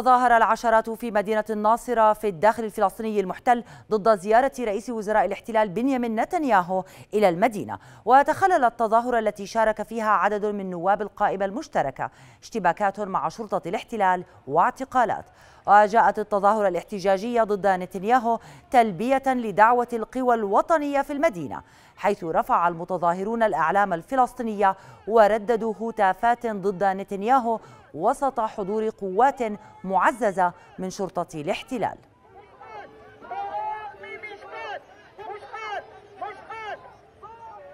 تظاهر العشرات في مدينة الناصرة في الداخل الفلسطيني المحتل ضد زيارة رئيس وزراء الاحتلال بنيامين نتنياهو إلى المدينة وتخلل التظاهرة التي شارك فيها عدد من نواب القائمة المشتركة اشتباكات مع شرطة الاحتلال واعتقالات وجاءت التظاهرة الاحتجاجية ضد نتنياهو تلبية لدعوة القوى الوطنية في المدينة حيث رفع المتظاهرون الأعلام الفلسطينية ورددوا هتافات ضد نتنياهو وسط حضور قوات معززة من شرطة الاحتلال